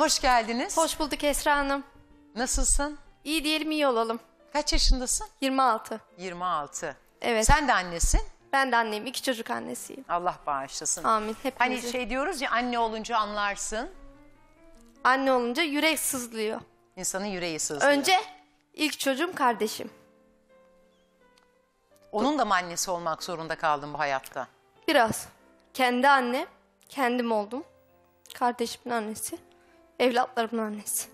Hoş geldiniz. Hoş bulduk Esra Hanım. Nasılsın? İyi diyelim iyi olalım. Kaç yaşındasın? 26. 26. Evet. Sen de annesin. Ben de annem iki çocuk annesiyim. Allah bağışlasın. Amin. Hepinizi. Hani şey diyoruz ya anne olunca anlarsın. Anne olunca yürek sızlıyor. İnsanın yüreği sızlıyor. Önce ilk çocuğum kardeşim. Onun da mı annesi olmak zorunda kaldın bu hayatta? Biraz. Kendi annem, kendim oldum. Kardeşimin annesi evlatlarımın annesi.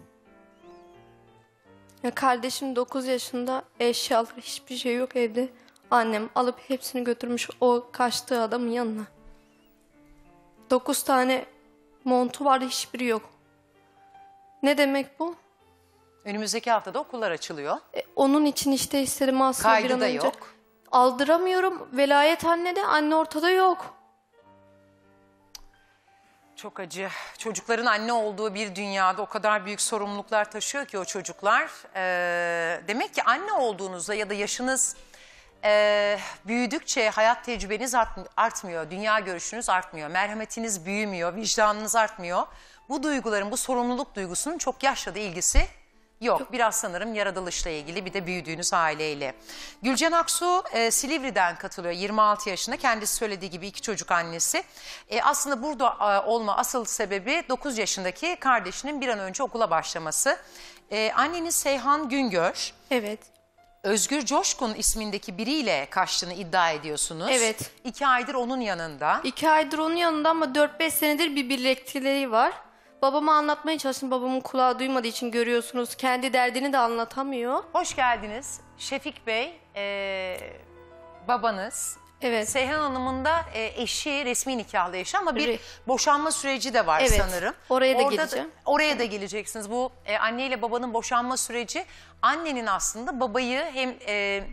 Ya kardeşim 9 yaşında eşyaları hiçbir şey yok evde. Annem alıp hepsini götürmüş o kaçtığı adamın yanına. 9 tane montu var, hiçbiri yok. Ne demek bu? Önümüzdeki haftada okullar açılıyor. E, onun için işte istedim aslında Kaydı bir an da yok. Aldıramıyorum. Velayet annede anne ortada yok. Çok acı. Çocukların anne olduğu bir dünyada o kadar büyük sorumluluklar taşıyor ki o çocuklar. Ee, demek ki anne olduğunuzda ya da yaşınız e, büyüdükçe hayat tecrübeniz art, artmıyor, dünya görüşünüz artmıyor, merhametiniz büyümüyor, vicdanınız artmıyor. Bu duyguların, bu sorumluluk duygusunun çok yaşla da ilgisi Yok biraz sanırım yaratılışla ilgili bir de büyüdüğünüz aileyle. Gülcan Aksu e, Silivri'den katılıyor 26 yaşında kendisi söylediği gibi iki çocuk annesi. E, aslında burada e, olma asıl sebebi 9 yaşındaki kardeşinin bir an önce okula başlaması. E, anneniz Seyhan Güngör. Evet. Özgür Coşkun ismindeki biriyle kaçtığını iddia ediyorsunuz. Evet. İki aydır onun yanında. İki aydır onun yanında ama 4-5 senedir bir birlikteliği var. Babama anlatmaya çalıştım. Babamın kulağı duymadığı için görüyorsunuz. Kendi derdini de anlatamıyor. Hoş geldiniz. Şefik Bey, e, babanız. Evet. Seyhan Hanım'ın da e, eşi, resmi nikahlı eşi ama bir boşanma süreci de var Evet, sanırım. oraya da geleceğim. Oraya da geleceksiniz. Bu e, anne ile babanın boşanma süreci annenin aslında babayı hem... E,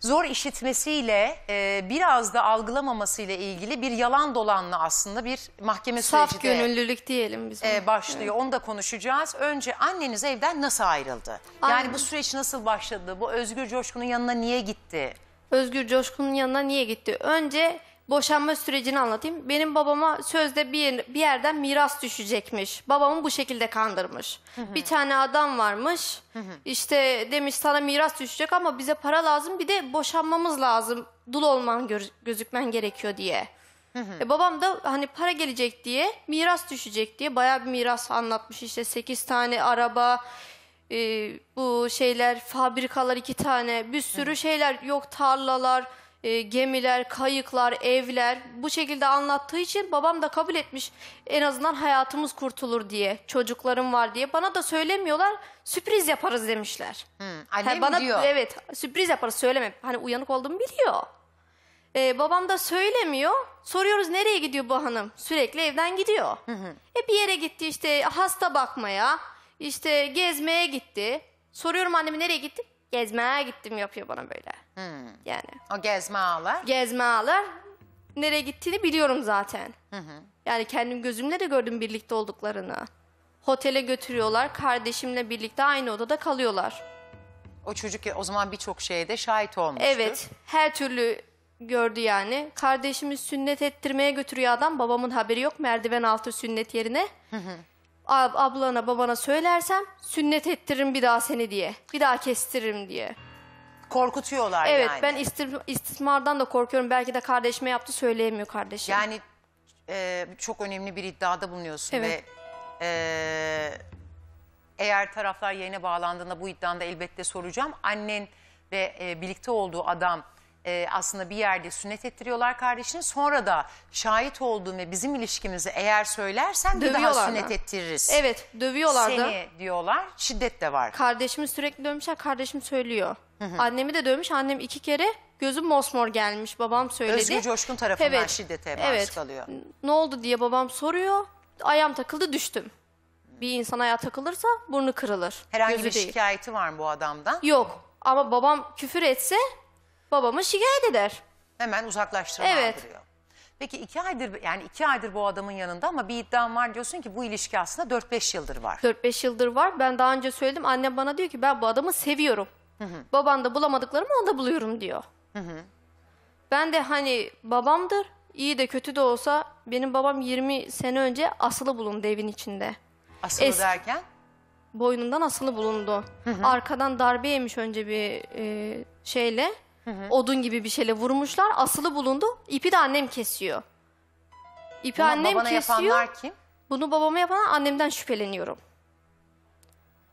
zor işitmesiyle e, biraz da algılamamasıyla ilgili bir yalan dolanla aslında bir mahkeme Saf süreci de gönüllülük diyelim biz. e, buna. başlıyor. Onu da konuşacağız. Önce anneniz evden nasıl ayrıldı? Yani bu süreç nasıl başladı? Bu Özgür Coşkun'un yanına niye gitti? Özgür Coşkun'un yanına niye gitti? Önce boşanma sürecini anlatayım. Benim babama sözde bir, bir yerden miras düşecekmiş. Babamı bu şekilde kandırmış. Bir tane adam varmış. İşte demiş sana miras düşecek ama bize para lazım. Bir de boşanmamız lazım. Dul olman gör- gözükmen gerekiyor diye. E babam da hani para gelecek diye, miras düşecek diye bayağı bir miras anlatmış. işte. 8 tane araba, e, bu şeyler, fabrikalar iki tane, bir sürü şeyler yok tarlalar e, gemiler, kayıklar, evler bu şekilde anlattığı için babam da kabul etmiş. En azından hayatımız kurtulur diye, çocuklarım var diye. Bana da söylemiyorlar, sürpriz yaparız demişler. Hı, annem bana, diyor. Evet, sürpriz yaparız söyleme. Hani uyanık olduğumu biliyor. Ee, babam da söylemiyor. Soruyoruz nereye gidiyor bu hanım? Sürekli evden gidiyor. Hı hı. E bir yere gitti işte hasta bakmaya, işte gezmeye gitti. Soruyorum annemi nereye gitti? Gezmeye gittim yapıyor bana böyle. Hmm. Yani. O gezme ağlar. Gezme ağlar. Nereye gittiğini biliyorum zaten. Hı hı. Yani kendim gözümle de gördüm birlikte olduklarını. Otele götürüyorlar. Kardeşimle birlikte aynı odada kalıyorlar. O çocuk o zaman birçok şeye de şahit olmuştur. Evet. Her türlü gördü yani. Kardeşimi sünnet ettirmeye götürüyor adam. Babamın haberi yok merdiven altı sünnet yerine. Hı hı ab- ablana babana söylersem sünnet ettiririm bir daha seni diye. Bir daha kestiririm diye. Korkutuyorlar Evet yani. ben istismardan da korkuyorum. Belki de kardeşime yaptı söyleyemiyor kardeşim. Yani e, çok önemli bir iddiada bulunuyorsun Evet. ve e, eğer taraflar yayına bağlandığında bu iddianda elbette soracağım. Annen ve e, birlikte olduğu adam e, aslında bir yerde sünnet ettiriyorlar kardeşini. Sonra da şahit olduğum ve bizim ilişkimizi eğer söylersen bir daha Dövüyorlar sünnet ettiririz. Evet dövüyorlardı. Seni diyorlar şiddet de var. Kardeşimi sürekli dövmüşler kardeşim söylüyor. Annemi de dövmüş annem iki kere gözüm mosmor gelmiş babam söyledi. Özgür Coşkun tarafından Evet, şiddete maruz evet. kalıyor. Ne oldu diye babam soruyor. Ayağım takıldı düştüm. Bir insan ayağı takılırsa burnu kırılır. Herhangi Gözü bir değil. şikayeti var mı bu adamdan? Yok ama babam küfür etse babamı şikayet eder. Hemen uzaklaştırma Evet. Peki iki aydır yani iki aydır bu adamın yanında ama bir iddiam var diyorsun ki bu ilişki aslında 4-5 yıldır var. 4-5 yıldır var. Ben daha önce söyledim. Annem bana diyor ki ben bu adamı seviyorum. Baban da bulamadıklarımı onda buluyorum diyor. Ben de hani babamdır. iyi de kötü de olsa benim babam 20 sene önce asılı bulundu evin içinde. Asılı Es- derken Boynundan asılı bulundu. Arkadan darbe yemiş önce bir e, şeyle. Odun gibi bir şeyle vurmuşlar. Asılı bulundu. İpi de annem kesiyor. İpi Bunu annem babana kesiyor. yapanlar kim? Bunu babama yapan annemden şüpheleniyorum.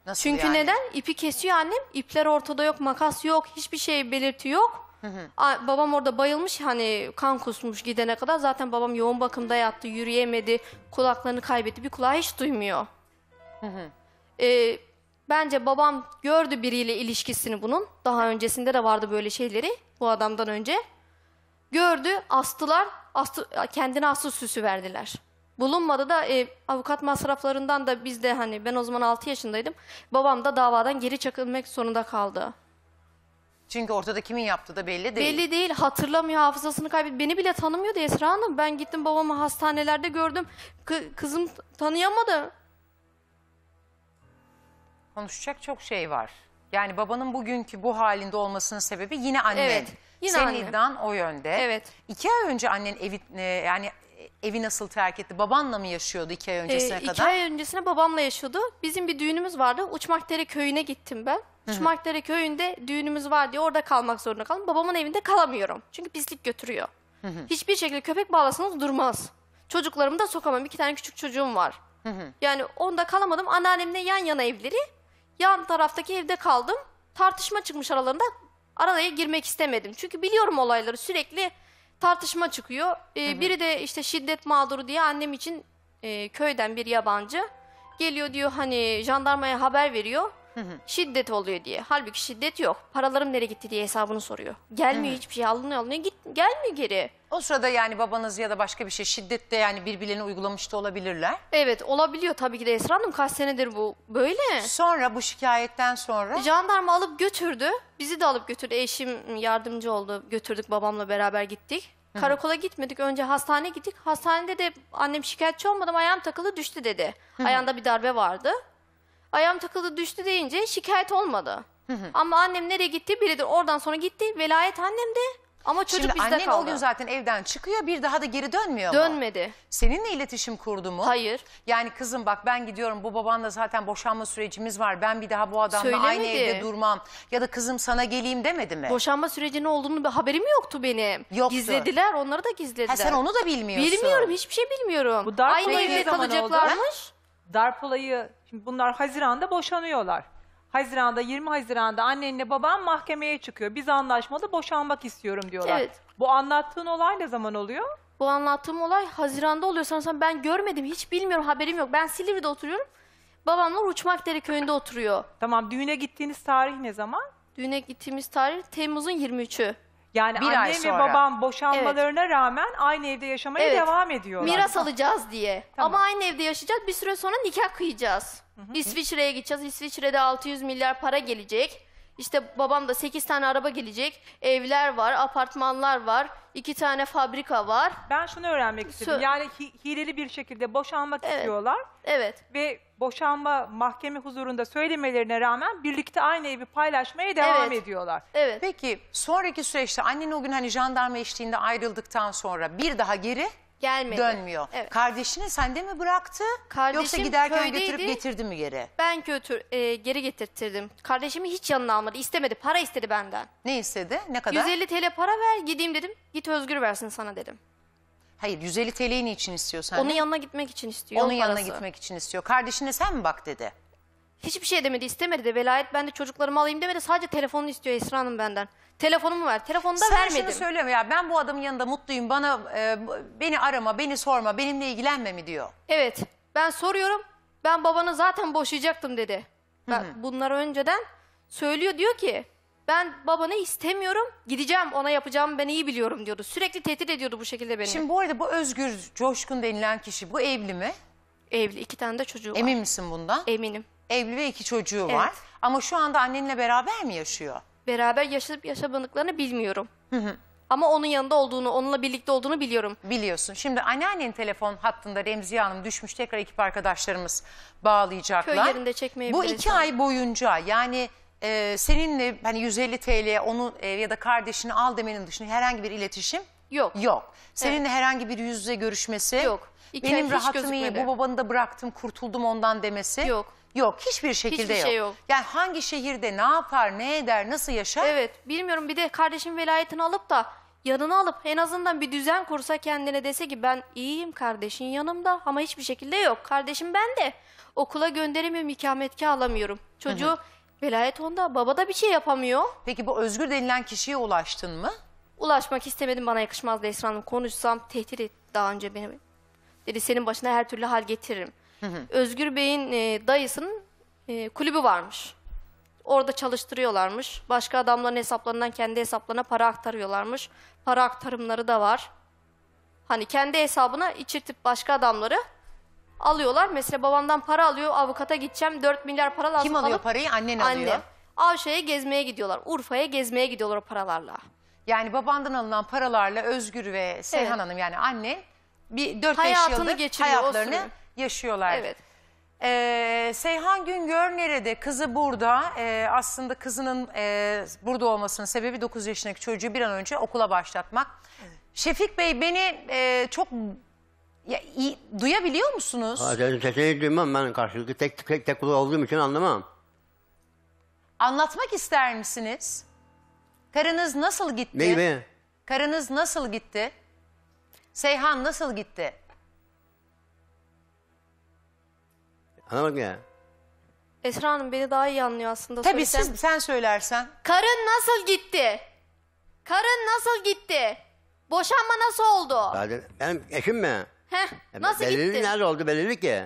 Nasıl Çünkü yani? neden? İpi kesiyor annem. İpler ortada yok, makas yok, hiçbir şey belirti yok. A- babam orada bayılmış hani kan kusmuş gidene kadar. Zaten babam yoğun bakımda yattı, yürüyemedi, kulaklarını kaybetti. Bir kulağı hiç duymuyor. Ee, Bence babam gördü biriyle ilişkisini bunun. Daha öncesinde de vardı böyle şeyleri bu adamdan önce. Gördü, astılar, astı, kendine astı süsü verdiler. Bulunmadı da e, avukat masraflarından da biz de hani ben o zaman 6 yaşındaydım. Babam da davadan geri çekilmek zorunda kaldı. Çünkü ortada kimin yaptığı da belli değil. Belli değil. Hatırlamıyor hafızasını kaybetti. Beni bile tanımıyordu Esra Hanım. Ben gittim babamı hastanelerde gördüm. Kı- kızım tanıyamadı. Konuşacak çok şey var. Yani babanın bugünkü bu halinde olmasının sebebi yine annen. Evet, yine Senin annem. iddian o yönde. Evet. İki ay önce annen evi e, yani evi nasıl terk etti? Babanla mı yaşıyordu iki ay öncesine e, kadar? İki ay öncesine babamla yaşıyordu. Bizim bir düğünümüz vardı. Uçmakdere köyüne gittim ben. Uçmakdere köyünde düğünümüz var diye orada kalmak zorunda kaldım. Babamın evinde kalamıyorum. Çünkü pislik götürüyor. Hiçbir şekilde köpek bağlasanız durmaz. Çocuklarımı da sokamam. İki tane küçük çocuğum var. Yani onda kalamadım. Anneannemle yan yana evleri. Yan taraftaki evde kaldım. Tartışma çıkmış aralarında. Araya girmek istemedim. Çünkü biliyorum olayları sürekli tartışma çıkıyor. Ee, hı hı. Biri de işte şiddet mağduru diye annem için e, köyden bir yabancı geliyor diyor hani jandarmaya haber veriyor şiddet oluyor diye. Halbuki şiddet yok. Paralarım nereye gitti diye hesabını soruyor. Gelmiyor hiçbir şey alınıyor alınıyor git, gelmiyor geri. O sırada yani babanız ya da başka bir şey şiddette yani birbirlerini uygulamış da olabilirler. Evet olabiliyor tabii ki de Esra Hanım kaç senedir bu böyle. Sonra bu şikayetten sonra Jandarma alıp götürdü. Bizi de alıp götürdü. Eşim yardımcı oldu. Götürdük babamla beraber gittik. Karakola gitmedik. Önce hastaneye gittik. Hastanede de annem şikayetçi olmadım. Ayağım takılı düştü dedi. Ayağında bir darbe vardı. Ayağım takıldı düştü deyince şikayet olmadı. Ama annem nereye gitti biridir. Oradan sonra gitti. Velayet annemde. Ama çocuk Şimdi bizde annen kaldı. o gün zaten evden çıkıyor bir daha da geri dönmüyor mu? Dönmedi. Seninle iletişim kurdu mu? Hayır. Yani kızım bak ben gidiyorum bu babanla zaten boşanma sürecimiz var. Ben bir daha bu adamla Söylemedi. aynı evde durmam. Ya da kızım sana geleyim demedi mi? Boşanma sürecinin olduğunu bir haberim yoktu benim. Yoktu. Gizlediler onları da gizlediler. Ha, sen onu da bilmiyorsun. Bilmiyorum hiçbir şey bilmiyorum. Bu aynı evde kalacaklarmış darp şimdi bunlar Haziran'da boşanıyorlar. Haziran'da 20 Haziran'da annenle baban mahkemeye çıkıyor. Biz anlaşmalı boşanmak istiyorum diyorlar. Evet. Bu anlattığın olay ne zaman oluyor? Bu anlattığım olay Haziran'da oluyor. Sanırsam ben görmedim, hiç bilmiyorum, haberim yok. Ben Silivri'de oturuyorum. Babamlar Uçmakdere köyünde oturuyor. Tamam düğüne gittiğiniz tarih ne zaman? Düğüne gittiğimiz tarih Temmuz'un 23'ü. Yani Bir annem ve babam boşanmalarına rağmen aynı evde yaşamaya Evet. devam ediyorlar. Miras alacağız diye. Tamam. Ama aynı evde yaşayacak. Bir süre sonra nikah kıyacağız. İsviçre'ye gideceğiz. İsviçre'de 600 milyar para gelecek. İşte babam da 8 tane araba gelecek. Evler var, apartmanlar var, 2 tane fabrika var. Ben şunu öğrenmek istedim. Yani hi- hileli bir şekilde boşanmak Evet. istiyorlar Evet. ve boşanma mahkeme huzurunda söylemelerine rağmen birlikte aynı evi paylaşmaya devam Evet. ediyorlar. Evet. Peki sonraki süreçte annen o gün hani jandarma eşliğinde ayrıldıktan sonra bir daha geri Gelmedi. Dönmüyor. Evet. Kardeşini sende mi bıraktı? Kardeşim Yoksa giderken köydeydi. götürüp getirdi mi geri? Ben götür, e, geri getirttirdim. Kardeşimi hiç yanına almadı. İstemedi. Para istedi benden. Ne istedi? Ne kadar? 150 TL para ver gideyim dedim. Git Özgür versin sana dedim. Hayır 150 TL'yi niçin istiyor sen? Onun yanına gitmek için istiyor. Onun yanına gitmek için istiyor. Kardeşine sen mi bak dedi? Hiçbir şey demedi, istemedi de velayet ben de çocuklarımı alayım demedi. Sadece telefonunu istiyor Esra Hanım benden. Telefonumu ver. Telefonu da Sen şunu vermedim. ya ben bu adamın yanında mutluyum bana e, beni arama beni sorma benimle ilgilenme mi diyor. Evet. Ben soruyorum. Ben babanı zaten boşayacaktım dedi. Ben bunlar önceden söylüyor diyor ki ben babanı istemiyorum. Gideceğim ona yapacağım ben iyi biliyorum diyordu. Sürekli tehdit ediyordu bu şekilde beni. Şimdi bu arada bu Özgür Coşkun denilen kişi bu evli mi? Evli iki tane de çocuğu var. Emin misin bundan? Eminim. Evli ve iki çocuğu var. Ama şu anda annenle beraber mi yaşıyor? Beraber yaşayıp yaşamadıklarını bilmiyorum. Hı hı. Ama onun yanında olduğunu, onunla birlikte olduğunu biliyorum. Biliyorsun. Şimdi anneannenin telefon hattında Remziye Hanım düşmüş. Tekrar ekip arkadaşlarımız bağlayacaklar. Köy yerinde çekmeyebiliriz. Bu iki ay boyunca yani e, seninle hani 150 TL onu e, ya da kardeşini al demenin dışında herhangi bir iletişim Yok. Yok. Seninle evet. herhangi bir yüz yüze görüşmesi. Yok. İki Benim rahatım iyi bu babanı da bıraktım kurtuldum ondan demesi. Yok. Yok hiçbir şekilde Hiçbir şey yok. şey yok. Yani hangi şehirde ne yapar, ne eder, nasıl yaşar? Evet bilmiyorum bir de kardeşim velayetini alıp da yanına alıp en azından bir düzen kursa kendine dese ki ben iyiyim kardeşin yanımda ama hiçbir şekilde yok. Kardeşim ben de okula gönderemiyorum ikametgah alamıyorum. Çocuğu velayet onda baba da bir şey yapamıyor. Peki bu Özgür denilen kişiye ulaştın mı? Ulaşmak istemedim bana yakışmaz Esra Hanım. Konuşsam tehdit etti daha önce beni. Dedi senin başına her türlü hal getiririm. Özgür Bey'in e, dayısının e, kulübü varmış. Orada çalıştırıyorlarmış. Başka adamların hesaplarından kendi hesaplarına para aktarıyorlarmış. Para aktarımları da var. Hani kendi hesabına içirtip başka adamları alıyorlar. Mesela babamdan para alıyor, avukata gideceğim 4 milyar para lazım. Kim alıyor alıp, parayı? Annen alıyor. Anne. Avşa'ya gezmeye gidiyorlar. Urfa'ya gezmeye gidiyorlar o paralarla. Yani babandan alınan paralarla Özgür ve Seyhan evet. Hanım yani anne bir 4-5 yıldır geçiriyor, hayatlarını yaşıyorlar. Evet. Ee, Seyhan Güngör nerede? Kızı burada. Ee, aslında kızının e, burada olmasının sebebi 9 yaşındaki çocuğu bir an önce okula başlatmak. Evet. Şefik Bey beni e, çok ya, iyi, duyabiliyor musunuz? Ha, senin sesini duymam ben karşılıklı tek tek tek, tek kulağı olduğum için anlamam. Anlatmak ister misiniz? Karınız nasıl gitti? Neyi be? Karınız nasıl gitti? Seyhan nasıl gitti? Anlamadım ya. Esra Hanım beni daha iyi anlıyor aslında. Tabii siz, sen söylersen. Karın nasıl gitti? Karın nasıl gitti? Boşanma nasıl oldu? Ben Benim eşim mi? Heh, Ya e, nasıl belirli gitti? nerede oldu belirli ki?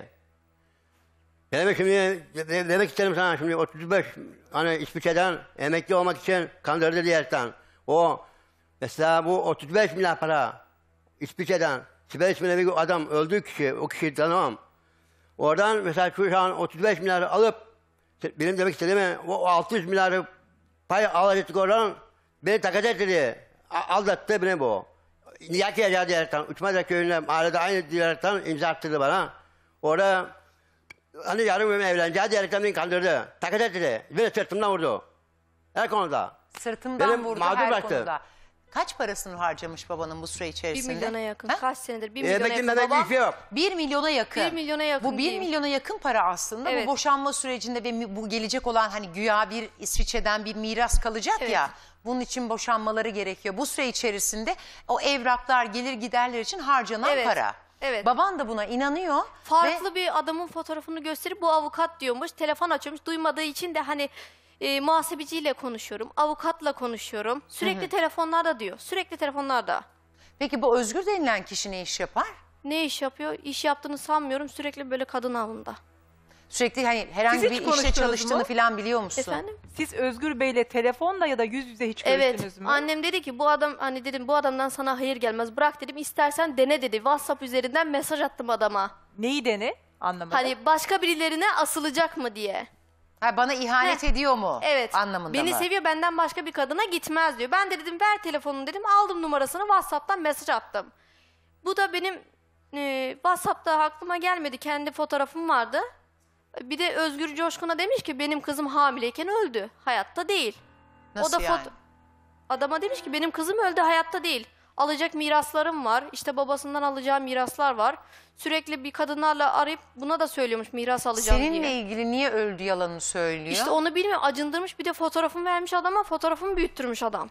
Benim şimdi demek isterim sana şimdi 35 hani İsviçre'den emekli olmak için kandırdı diyerekten. O mesela bu 35 milyar para İsviçre'den. Sibel isminde bir adam öldüğü kişi o kişiyi tanımam. Oradan mesela şu an 35 milyarı alıp benim demek istediğim o 600 milyarı pay alacaktık oradan beni takacak dedi. Aldattı beni bu. Niyaki Ecadi Yaratan, Uçmada köyünde mahallede aynı Yaratan imza attırdı bana. Orada hani yarım ömür evleneceğiz Yaratan beni kandırdı. Takacak dedi. Beni sırtımdan vurdu. Her konuda. Sırtımdan Benim vurdu her bıraktı. konuda. Kaç parasını harcamış babanın bu süre içerisinde? Bir milyona yakın. Ha? Kaç senedir? Bir ee, milyona yakın. Babam, yok. 1 milyona yakın. Bir milyona yakın. Bu bir diyeyim. milyona yakın para aslında. Evet. Bu boşanma sürecinde ve bu gelecek olan hani güya bir İsviçre'den bir miras kalacak evet. ya. Bunun için boşanmaları gerekiyor. Bu süre içerisinde o evraklar gelir giderler için harcanan evet. para. Evet. Baban da buna inanıyor. Farklı ve... bir adamın fotoğrafını gösterip bu avukat diyormuş. Telefon açıyormuş. Duymadığı için de hani e, muhasebeciyle konuşuyorum, avukatla konuşuyorum. Sürekli telefonlarda diyor, sürekli telefonlarda. Peki bu Özgür denilen kişi ne iş yapar? Ne iş yapıyor? İş yaptığını sanmıyorum, sürekli böyle kadın avında. Sürekli hani herhangi Siz bir işte çalıştığını mu? falan biliyor musun? Efendim? Siz Özgür Bey'le telefonda ya da yüz yüze hiç Evet, görüştünüz mü? annem dedi ki bu adam hani dedim bu adamdan sana hayır gelmez. Bırak dedim istersen dene dedi. WhatsApp üzerinden mesaj attım adama. Neyi deni? Anlamadım. Hani başka birilerine asılacak mı diye. Ha, bana ihanet Heh. ediyor mu? Evet. Anlamında Beni mı? seviyor benden başka bir kadına gitmez diyor. Ben de dedim ver telefonunu dedim aldım numarasını WhatsApp'tan mesaj attım. Bu da benim e, WhatsApp'ta aklıma gelmedi kendi fotoğrafım vardı. Bir de Özgür Coşkun'a demiş ki benim kızım hamileyken öldü hayatta değil. Nasıl o da yani? Adama demiş ki benim kızım öldü hayatta değil. Alacak miraslarım var. İşte babasından alacağım miraslar var. Sürekli bir kadınlarla arayıp buna da söylüyormuş miras alacağım Seninle diye. ilgili niye öldü yalanını söylüyor? İşte onu bilmiyor. Acındırmış bir de fotoğrafımı vermiş adama fotoğrafımı büyüttürmüş adam.